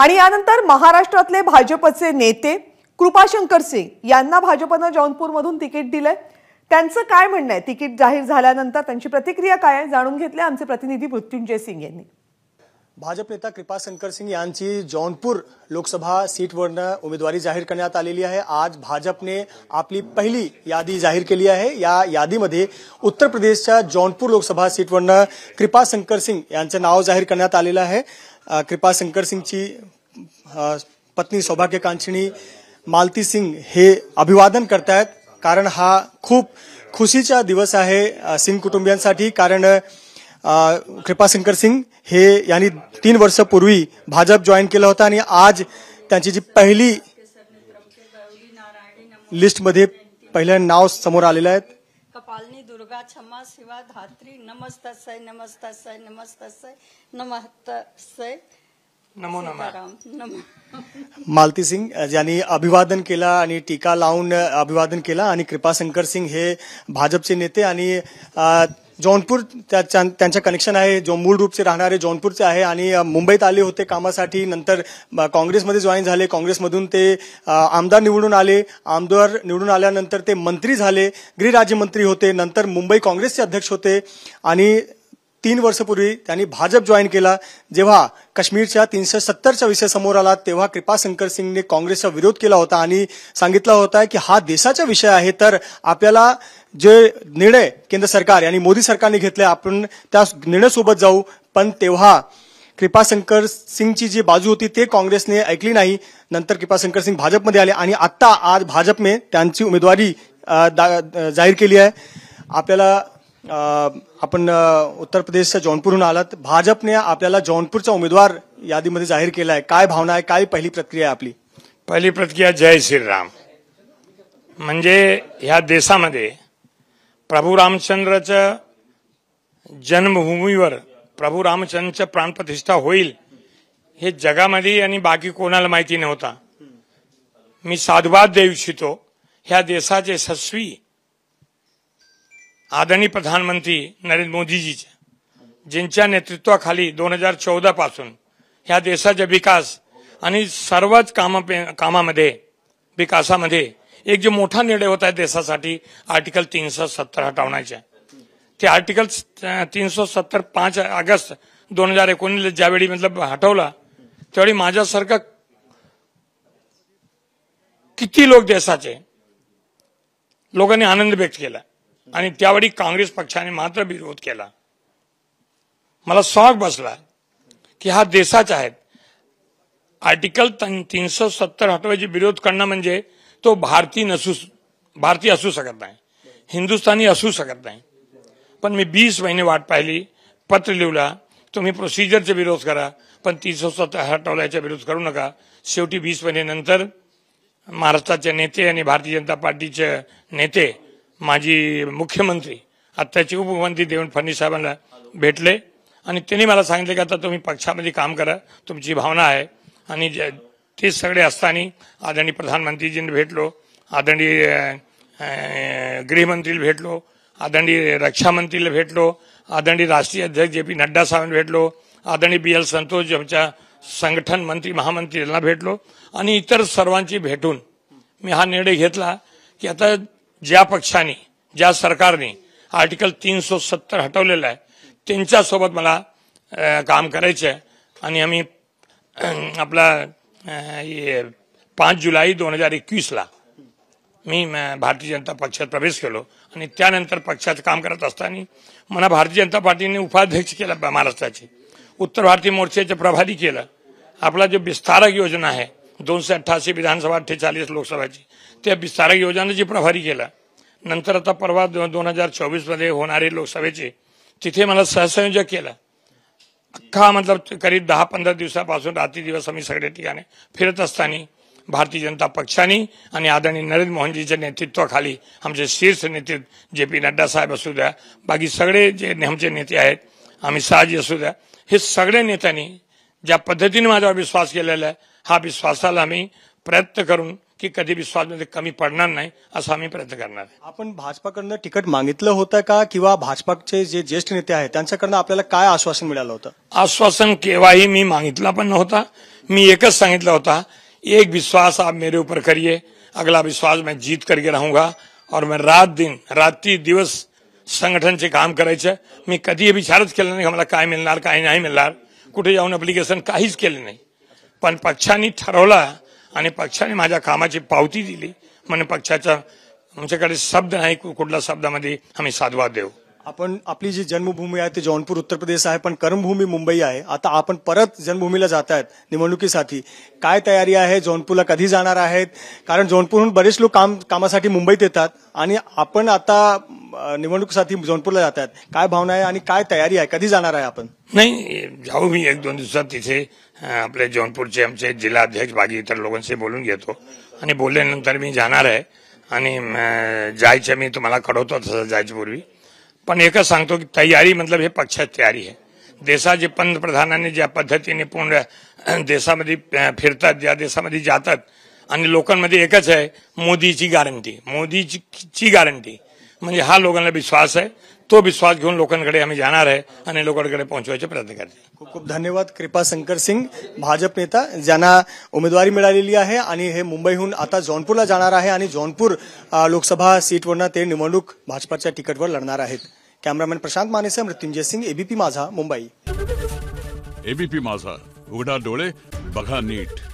आणि यानंतर महाराष्ट्रातले भाजपचे नेते कृपाशंकर सिंग यांना भाजपनं जौनपूरमधून तिकीट दिलंय त्यांचं काय म्हणणं आहे तिकीट जाहीर झाल्यानंतर त्यांची प्रतिक्रिया काय आहे जाणून घेतले आमचे प्रतिनिधी मृत्युंजय सिंग यांनी भाजप नेता कृपाशंकर सिंग यांची जौनपूर लोकसभा सीटवरनं उमेदवारी जाहीर करण्यात आलेली आहे आज भाजपने आपली पहिली यादी जाहीर केली आहे या यादीमध्ये उत्तर प्रदेशच्या जौनपूर लोकसभा सीटवरनं कृपाशंकर सिंग यांचं नाव जाहीर करण्यात आलेलं आहे कृपा शंकर सिंगची पत्नी सौभाग्यकांक्षिणी मालती सिंग हे अभिवादन करतायत कारण हा खूप खुशीचा दिवस आहे सिंग कुटुंबियांसाठी कारण कृपाशंकर सिंग हे यांनी तीन वर्षपूर्वी भाजप जॉईन केला होता आणि आज त्यांची जी पहिली लिस्टमध्ये पहिलं नाव समोर आलेलं आहे दुर्गा क्षमा शिवा धात्री नमस्त नमस्तस्यै नमस्त नमस्तस्यै नमो मालती सिंग ज्यांनी अभिवादन केला आणि टीका लावून अभिवादन केला आणि कृपाशंकर सिंग हे भाजपचे नेते आणि जौनपूर त्या त्यांचं कनेक्शन आहे जो मूळ रूपचे राहणारे जौनपूरचे आहे आणि मुंबईत आले होते कामासाठी नंतर काँग्रेसमध्ये जॉईन झाले काँग्रेसमधून ते आमदार निवडून आले आमदार निवडून आल्यानंतर ते मंत्री झाले गृहराज्यमंत्री होते नंतर मुंबई काँग्रेसचे अध्यक्ष होते आणि तीन वर्षपूर्वी त्यांनी भाजप जॉईन केला जेव्हा काश्मीरच्या तीनशे सत्तरच्या विषय समोर आला तेव्हा कृपाशंकर सिंगने काँग्रेसचा विरोध केला होता आणि सांगितला होता की हा देशाचा विषय आहे तर आपल्याला जे निर्णय केंद्र सरकार आणि मोदी सरकारने घेतले आपण त्या निर्णयसोबत जाऊ पण तेव्हा कृपाशंकर सिंगची जी बाजू होती ते काँग्रेसने ऐकली नाही नंतर कृपाशंकर सिंग भाजपमध्ये आले आणि आत्ता आज भाजपने त्यांची उमेदवारी जाहीर केली आहे आपल्याला आपण उत्तर प्रदेशच्या जौनपूरहून आलात भाजपने आपल्याला जौनपूरचा उमेदवार यादीमध्ये जाहीर केला आहे काय भावना आहे काय पहिली प्रक्रिया आहे आपली पहिली प्रतिक्रिया जय श्रीराम म्हणजे ह्या देशामध्ये प्रभू रामचंद्रचं जन्मभूमीवर प्रभू रामचंद्रचं प्राणप्रतिष्ठा होईल हे जगामध्ये आणि बाकी कोणाला माहिती नव्हता मी साधुवाद देऊ इच्छितो ह्या देशाचे सस्वी आदरणीय प्रधानमंत्री नरेंद्र मोदीजीच्या ज्यांच्या नेतृत्वाखाली दोन हजार पासून ह्या देशाचा विकास आणि सर्वच काम कामामध्ये विकासामध्ये एक जो मोठा निर्णय होता आहे देशासाठी आर्टिकल तीनशे सत्तर हटवण्याचे ते आर्टिकल तीनशे सत्तर पाच ऑगस्ट दोन हजार एकोणीस ज्यावेळी मतलब हटवला त्यावेळी माझ्यासारखं किती लोक देशाचे लोकांनी आनंद व्यक्त केला आणि त्यावेळी काँग्रेस पक्षाने मात्र विरोध केला मला शॉक बसला की हा देशाचा आहे आर्टिकल तीनशे सत्तर हटवायची विरोध करणं म्हणजे तो भारतीय नसू भारतीय असू शकत नाही हिंदुस्थानी असू शकत नाही पण मी वीस महिने वाट पाहिली पत्र लिहिला तुम्ही प्रोसिजरचा विरोध करा पण तीनशे सत्तर हटवल्याचा विरोध करू नका शेवटी वीस महिने नंतर महाराष्ट्राचे नेते आणि भारतीय जनता पार्टीचे नेते माझी मुख्यमंत्री आत्ताचे उपमुख्यमंत्री देवेंद्र फडणवीस साहेबांना भेटले आणि त्यांनी मला सांगितले की आता तुम्ही पक्षामध्ये काम करा तुमची भावना आहे आणि ते सगळे असताना आदरणीय प्रधानमंत्रीजींना भेटलो आदरणीय गृहमंत्रीला भेटलो आदरणीय रक्षामंत्रीला भेटलो आदरणीय राष्ट्रीय अध्यक्ष जे पी नड्डा साहेबांना भेटलो आदरणीय बी एल संतोष आमच्या संगठन मंत्री महामंत्री यांना भेटलो आणि इतर सर्वांची भेटून मी हा निर्णय घेतला की आता ज्या पक्षाने ज्या सरकारने आर्टिकल सौ सत्तर हटवलेलं आहे त्यांच्यासोबत मला काम करायचं आहे आणि आम्ही आपला पाच जुलै दोन हजार एकवीसला मी भारतीय जनता पक्षात प्रवेश केलो आणि त्यानंतर पक्षाचं काम करत असताना मला भारतीय जनता पार्टीने उपाध्यक्ष केला महाराष्ट्राचे उत्तर भारतीय मोर्चाचे प्रभारी केलं आपला जो विस्तारक योजना आहे दोनशे अठ्ठ्याऐंशी विधानसभा अठ्ठेचाळीस लोकसभाची त्या विस्तारक योजनेची प्रभारी केला नंतर आता परवा दोन हजार चोवीसमध्ये होणारे लोकसभेचे तिथे मला सहसंयोजक केला अख्खा मतलब करीब दहा पंधरा दिवसापासून रात्री दिवस आम्ही सगळे ठिकाणी फिरत असताना भारतीय जनता पक्षाने आणि आदरणीय नरेंद्र मोहनजीच्या नेतृत्वाखाली आमचे शीर्ष नेते जे पी नड्डा साहेब असू द्या बाकी सगळे जे आमचे नेते आहेत आम्ही शहाजी असू द्या हे सगळ्या नेत्यांनी ज्या पद्धतीने माझ्यावर विश्वास केलेला आहे हा विश्वासाला आम्ही प्रयत्न करून की कधी विश्वासमध्ये कमी पडणार नाही असा आम्ही प्रयत्न करणार आपण भाजपाकडनं तिकीट मागितलं होतं का किंवा भाजपाचे जे ज्येष्ठ नेते आहेत त्यांच्याकडनं आपल्याला काय आश्वासन मिळालं होतं आश्वासन केव्हाही मी मागितला पण नव्हता मी एकच सांगितलं होता एक विश्वास आप मेरे ऊपर करिए अगला विश्वास मैं जीत करके राहूंगा और मैं रात दिन रात्री दिवस संघटनचे काम करायचं मी कधी विचारच केला नाही मला काय मिळणार काय नाही मिळणार कुठे जाऊन अप्लिकेशन काहीच केलं नाही पण पक्षांनी ठरवला आणि पक्षाने माझ्या कामाची पावती दिली म्हणून पक्षाचा आमच्याकडे शब्द नाही कुठल्या शब्दामध्ये आम्ही साधवा देऊ आपण आपली जी जन्मभूमी आहे ती जौनपूर उत्तर प्रदेश आहे पण कर्मभूमी मुंबई आहे आता आपण परत जन्मभूमीला जात आहेत निवडणुकीसाठी काय तयारी आहे जौनपूरला कधी जाणार आहेत कारण जौनपूरहून बरेच लोक काम कामासाठी मुंबईत येतात आणि आपण आता निवडणुकीसाठी जौनपूरला जात आहेत काय भावना आहे आणि काय तयारी आहे कधी जाणार आहे आपण नाही जाऊ मी एक दोन दिवसात तिथे आपले जौनपूरचे आमचे जिल्हा अध्यक्ष बाकी इतर लोकांशी बोलून घेतो आणि बोलल्यानंतर मी जाणार आहे आणि जायचं मी तुम्हाला कळवतो तसं जायच्यापूर्वी पण एकच सांगतो की तयारी मतलब हे पक्षाची तयारी आहे देशा जे पंतप्रधानांनी ज्या पद्धतीने पूर्ण देशामध्ये फिरतात ज्या देशामध्ये जातात आणि लोकांमध्ये एकच आहे मोदीची गॅरंटी मोदीची गॅरंटी म्हणजे हा लोकांना विश्वास आहे तो विश्वास घेऊन लोकांकडे आम्ही जाणार आहे आणि लोकांकडे पोहोचवायचे प्रयत्न करते खूप खूप धन्यवाद कृपा शंकर सिंग भाजप नेता ज्यांना उमेदवारी मिळालेली आहे आणि हे मुंबईहून आता जौनपूरला जाणार आहे आणि जौनपूर लोकसभा सीटवरनं ते निवडणूक भाजपाच्या तिकीटवर लढणार आहेत कॅमेरामॅन प्रशांत मानेसह मृत्युंजय सिंग एबीपी माझा मुंबई एबीपी माझा उघडा डोळे बघा नीट